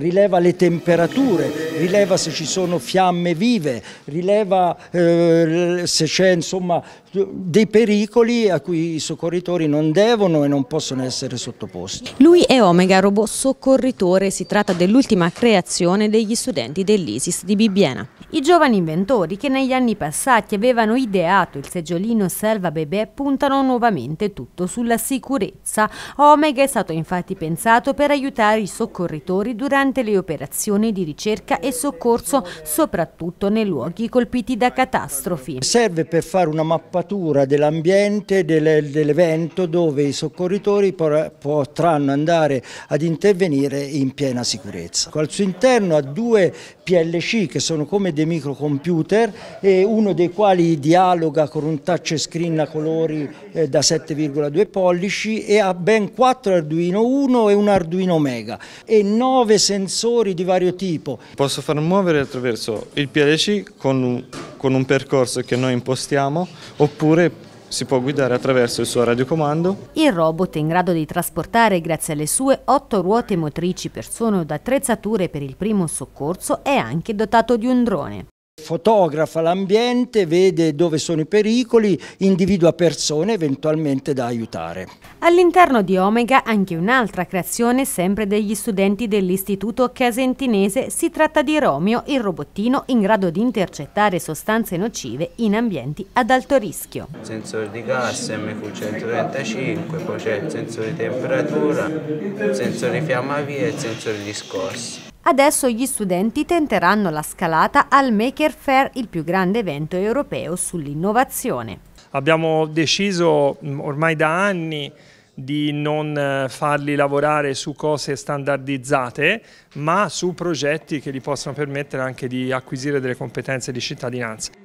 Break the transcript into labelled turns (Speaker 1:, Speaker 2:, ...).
Speaker 1: rileva le temperature rileva se ci sono fiamme vive, rileva eh, se c'è insomma dei pericoli a cui i soccorritori non devono e non possono essere sottoposti.
Speaker 2: Lui è Omega, robot soccorritore, si tratta dell'ultima creazione degli studenti dell'ISIS di Bibbiena. I giovani inventori che negli anni passati avevano ideato il seggiolino Selva Bebè puntano nuovamente tutto sulla sicurezza. Omega è stato infatti pensato per aiutare i soccorritori durante le operazioni di ricerca e soccorso, soprattutto nei luoghi colpiti da catastrofi.
Speaker 1: Serve per fare una mappatura dell'ambiente, dell'evento dove i soccorritori potranno andare ad intervenire in piena sicurezza. Al suo interno ha due PLC che sono come dei microcomputer, uno dei quali dialoga con un touchscreen a colori eh, da 7,2 pollici e ha ben quattro Arduino 1 e un Arduino Mega e nove sensori di vario tipo. Posso posso far muovere attraverso il PLC con un, con un percorso che noi impostiamo oppure si può guidare attraverso il suo radiocomando.
Speaker 2: Il robot è in grado di trasportare, grazie alle sue otto ruote motrici, per suono ed attrezzature per il primo soccorso, è anche dotato di un drone fotografa l'ambiente,
Speaker 1: vede dove sono i pericoli, individua persone eventualmente da aiutare.
Speaker 2: All'interno di Omega anche un'altra creazione sempre degli studenti dell'Istituto Casentinese, si tratta di Romeo, il robottino in grado di intercettare sostanze nocive in ambienti ad alto rischio. Sensore di gas MQ135,
Speaker 1: poi c'è il sensore di temperatura, il sensore di fiamma via e il sensore di scorsi.
Speaker 2: Adesso gli studenti tenteranno la scalata al Maker Fair, il più grande evento europeo sull'innovazione.
Speaker 1: Abbiamo deciso mm, ormai da anni di non eh, farli lavorare su cose standardizzate, ma su progetti che gli possano permettere anche di acquisire delle competenze di cittadinanza.